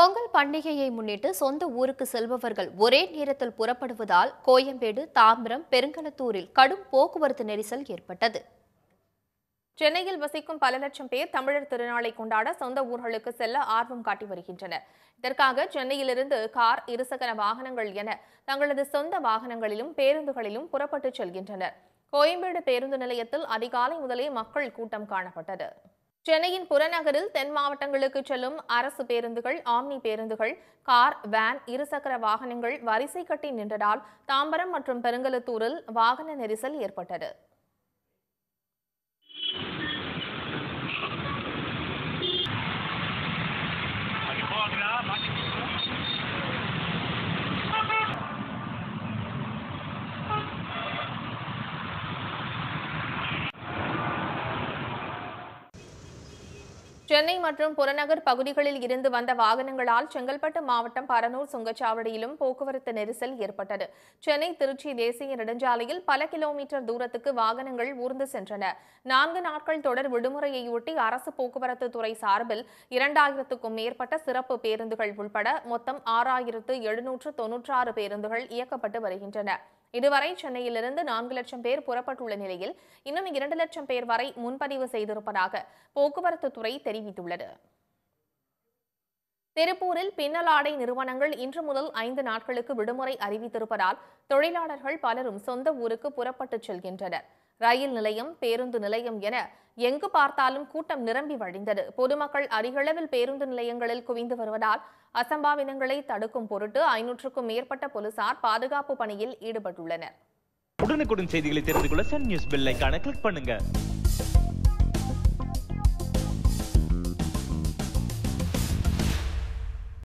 பொங்கல் பண்டிகையை முன்னிட்டு சொந்த ஊருக்கு செல்பவர்கள் ஒரே நேரத்தில் புறப்படுவதால் கோயம்பேடு தாம்பரம் பெருங்கலத்தூரில் கடும் போக்குவரத்து நெரிசல் ஏற்பட்டது சென்னையில் வசிக்கும் பல லட்சம் பேர் தமிழர் திருநாளை கொண்டாட சொந்த ஊர்களுக்கு செல்ல ஆர்வம் காட்டி வருகின்றனர் இதற்காக சென்னையிலிருந்து கார் இருசக்கர வாகனங்கள் என தங்களது சொந்த வாகனங்களிலும் பேருந்துகளிலும் புறப்பட்டுச் செல்கின்றனர் கோயம்பேடு பேருந்து நிலையத்தில் அதிகாலை முதலே மக்கள் கூட்டம் காணப்பட்டது சென்னையின் புறநகரில் தென் மாவட்டங்களுக்கு செல்லும் அரசு பேருந்துகள் ஆம்னி பேருந்துகள் கார் வேன் இருசக்கர வாகனங்கள் வரிசை கட்டி நின்றதால் தாம்பரம் மற்றும் பெருங்கலத்தூரில் வாகன நெரிசல் ஏற்பட்டது சென்னை மற்றும் புறநகர் பகுதிகளில் இருந்து வந்த வாகனங்களால் செங்கல்பட்டு மாவட்டம் பரனூர் சுங்கச்சாவடியிலும் போக்குவரத்து நெரிசல் ஏற்பட்டது சென்னை திருச்சி தேசிய நெடுஞ்சாலையில் பல கிலோமீட்டர் தூரத்துக்கு வாகனங்கள் ஊர்ந்து சென்றன நான்கு நாட்கள் தொடர் விடுமுறையையொட்டி அரசு போக்குவரத்து துறை சார்பில் இரண்டாயிரத்துக்கும் மேற்பட்ட சிறப்பு பேருந்துகள் உள்பட மொத்தம் ஆறாயிரத்து எழுநூற்று தொன்னூற்றாறு பேருந்துகள் இயக்கப்பட்டு வருகின்றன இதுவரை சென்னையிலிருந்து நான்கு லட்சம் பேர் புறப்பட்டுள்ள நிலையில் இன்னும் இரண்டு லட்சம் பேர் வரை முன்பதிவு செய்திருப்பதாக போக்குவரத்து துறை தெரிவித்துள்ளது வெளியிட்டுள்ளது திருப்பூரில் பின்னலாடை நிறுவனங்கள் இன்று முதல் ஐந்து நாட்களுக்கு விடுமுறை அறிவித்திருப்பதால் தொழிலாளர்கள் பலரும் சொந்த ஊருக்கு புறப்பட்டுச் செல்கின்றனர் ரயில் நிலையம் பேருந்து நிலையம் என எங்கு பார்த்தாலும் கூட்டம் நிரம்பி வழிந்தது பொதுமக்கள் அதிகளவில் பேருந்து நிலையங்களில் குவிந்து வருவதால் அசம்பாவிதங்களை தடுக்கும் பொருட்டு ஐநூற்றுக்கும் மேற்பட்ட போலீசார் பாதுகாப்பு பணியில் ஈடுபட்டுள்ளனர் உடனுக்குடன் செய்திகளை தெரிந்து கொள்ள சன் நியூஸ் பெல்லைக்கான கிளிக் பண்ணுங்க